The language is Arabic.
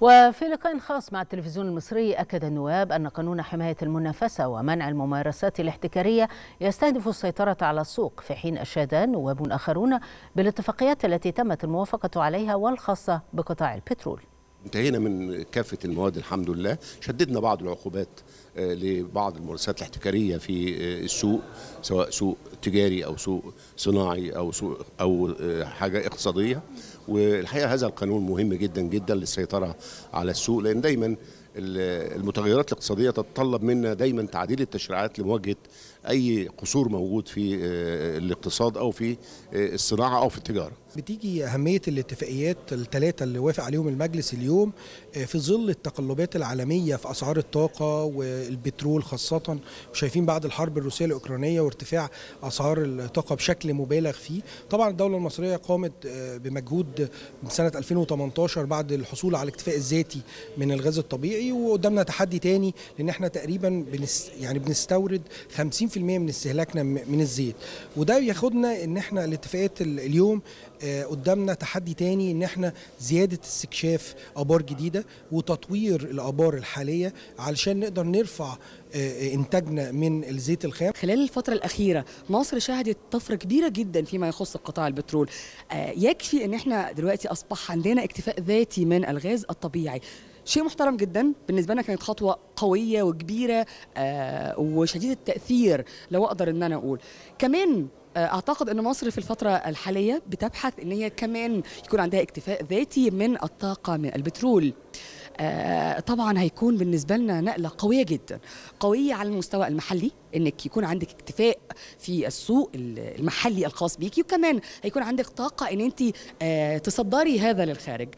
وفي لقاء خاص مع التلفزيون المصري أكد النواب أن قانون حماية المنافسة ومنع الممارسات الاحتكارية يستهدف السيطرة على السوق في حين أشاد نواب آخرون بالاتفاقيات التي تمت الموافقة عليها والخاصة بقطاع البترول انتهينا من كافه المواد الحمد لله شددنا بعض العقوبات آه، لبعض المؤسسات الاحتكاريه في آه، السوق سواء سوق تجاري او سوق صناعي او سوق او آه، حاجه اقتصاديه والحقيقه هذا القانون مهم جدا جدا للسيطره على السوق لان دايما المتغيرات الاقتصاديه تتطلب منا دايما تعديل التشريعات لمواجهه اي قصور موجود في آه، الاقتصاد او في آه، الصناعه او في التجاره. بتيجي اهميه الاتفاقيات الثلاثه اللي وافق عليهم المجلس اليوم آه، في ظل التقلبات العالميه في اسعار الطاقه والبترول خاصه وشايفين بعد الحرب الروسيه الاوكرانيه وارتفاع اسعار الطاقه بشكل مبالغ فيه، طبعا الدوله المصريه قامت بمجهود من سنه 2018 بعد الحصول على الاكتفاء الذاتي من الغاز الطبيعي الطبيعي وقدامنا تحدي تاني لان احنا تقريبا بنس يعني بنستورد 50% من استهلاكنا من الزيت وده بياخدنا ان احنا الاتفاقيات اليوم آه، قدامنا تحدي تاني ان احنا زياده استكشاف ابار جديده وتطوير الابار الحاليه علشان نقدر نرفع آه، آه، انتاجنا من الزيت الخام خلال الفتره الاخيره مصر شهدت طفره كبيره جدا فيما يخص قطاع البترول يكفي ان احنا دلوقتي اصبح عندنا اكتفاء ذاتي من الغاز الطبيعي شيء محترم جدا بالنسبه لنا كانت خطوه قويه وكبيره آه، وشديده التاثير لو اقدر ان انا اقول كمان آه، اعتقد ان مصر في الفتره الحاليه بتبحث ان هي كمان يكون عندها اكتفاء ذاتي من الطاقه من البترول آه، طبعا هيكون بالنسبه لنا نقله قويه جدا قويه على المستوى المحلي انك يكون عندك اكتفاء في السوق المحلي الخاص بيكي وكمان هيكون عندك طاقه ان انت تصدري هذا للخارج